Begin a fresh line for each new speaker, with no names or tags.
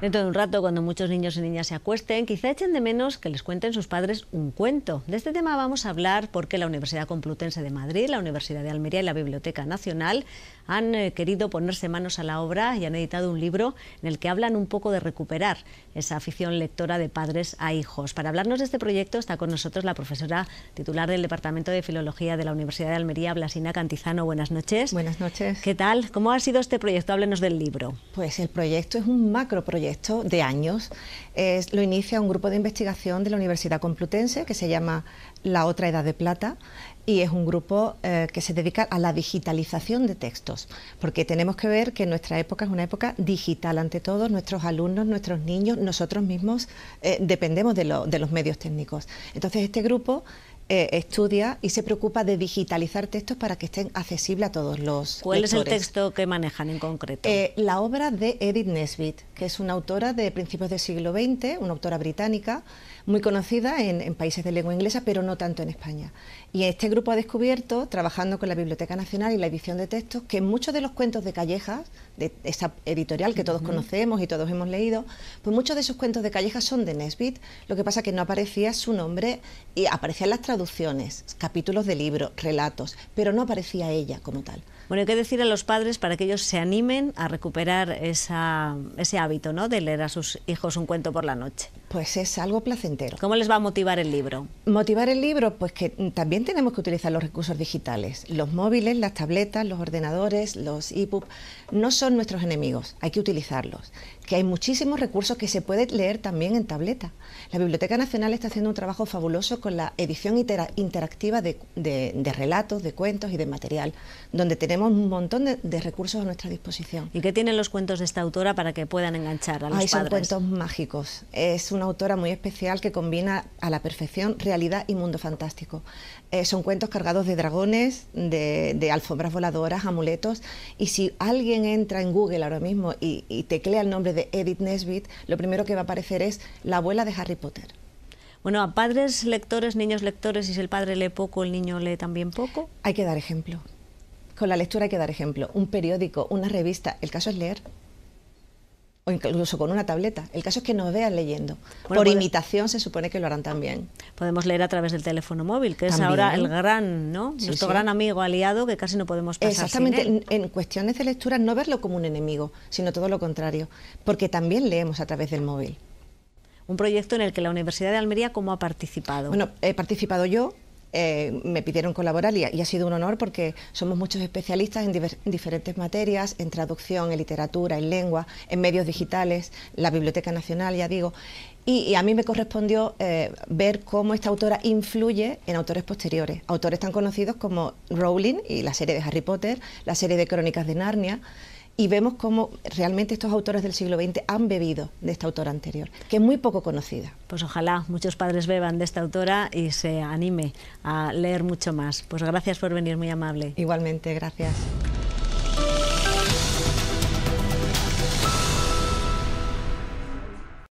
Dentro de un rato, cuando muchos niños y niñas se acuesten, quizá echen de menos que les cuenten sus padres un cuento. De este tema vamos a hablar porque la Universidad Complutense de Madrid, la Universidad de Almería y la Biblioteca Nacional han eh, querido ponerse manos a la obra y han editado un libro en el que hablan un poco de recuperar esa afición lectora de padres a hijos. Para hablarnos de este proyecto está con nosotros la profesora titular del Departamento de Filología de la Universidad de Almería, Blasina Cantizano. Buenas noches. Buenas noches. ¿Qué tal? ¿Cómo ha sido este proyecto? Háblenos del libro. Pues el proyecto
es un proyecto de años. es lo inicia un grupo de investigación de la Universidad Complutense que se llama La Otra Edad de Plata y es un grupo eh, que se dedica a la digitalización de textos, porque tenemos que ver que nuestra época es una época digital ante todo, nuestros alumnos, nuestros niños, nosotros mismos eh, dependemos de, de los medios técnicos. Entonces este grupo eh, estudia y se preocupa de digitalizar textos para que estén
accesibles a todos los ¿Cuál es el texto que manejan en concreto?
Eh, la obra de Edith Nesbit, que es una autora de principios del siglo XX, una autora británica, muy conocida en, países de lengua inglesa, pero no tanto en España. Y este grupo ha descubierto, trabajando con la Biblioteca Nacional y la edición de textos, que muchos de los cuentos de Callejas, de esa editorial que todos conocemos y todos hemos leído, pues muchos de esos cuentos de Callejas son de Nesbit, lo que pasa que no aparecía su nombre y aparecían las traducciones traducciones, capítulos de libros, relatos, pero no aparecía
ella como tal. Bueno, qué decir a los padres para que ellos se animen a recuperar ese hábito ¿no? de leer a sus hijos un cuento por la noche pues es algo placentero. ¿Cómo les va a motivar el libro?
Motivar el libro, pues que también tenemos que utilizar los recursos digitales. Los móviles, las tabletas, los ordenadores, los e-books, no son nuestros enemigos, hay que utilizarlos. Que hay muchísimos recursos que se puede leer también en tableta. La Biblioteca Nacional está haciendo un trabajo fabuloso con la edición interactiva de, relatos, de cuentos y de material, donde tenemos un montón de, recursos a nuestra disposición.
¿Y qué tienen los cuentos de esta autora para que puedan enganchar a los padres? Son cuentos
mágicos
una autora muy especial que combina
a la perfección realidad y mundo fantástico. Eh, son cuentos cargados de dragones, de, alfombras voladoras, amuletos, y si alguien entra en Google ahora mismo y, y teclea el nombre de Edith Nesbit, lo primero que va a aparecer es la abuela de Harry Potter.
Bueno, a padres lectores, niños lectores, y si el padre lee poco, el niño lee también poco.
Hay que dar ejemplo. Con la lectura hay que dar ejemplo. Un periódico, una revista, el caso es leer o incluso con una tableta. El caso es que nos vean leyendo. Por imitación se supone que lo harán también.
Podemos leer a través del teléfono móvil, que es ahora el gran, ¿no? Nuestro gran amigo aliado que casi no podemos pasar. Exactamente, sin él.
En, en, cuestiones de lectura no verlo como un enemigo, sino todo lo contrario,
porque también
leemos a través del móvil.
Un proyecto en el que la Universidad de Almería, ¿cómo ha participado? Bueno,
he participado yo, eh, me pidieron colaborar y, ha sido un honor porque somos muchos especialistas en, diferentes materias, en traducción, en literatura, en lengua, en medios digitales, la Biblioteca Nacional, ya digo. Y, a mí me correspondió eh, ver cómo esta autora influye en autores posteriores, autores tan conocidos como Rowling y la serie de Harry Potter, la serie de Crónicas de Narnia y vemos cómo realmente estos autores del siglo
XX han bebido de esta autora anterior, que es muy poco conocida. Pues ojalá muchos padres beban de esta autora y se anime a leer mucho más. Pues gracias por venir, muy amable. Igualmente, gracias.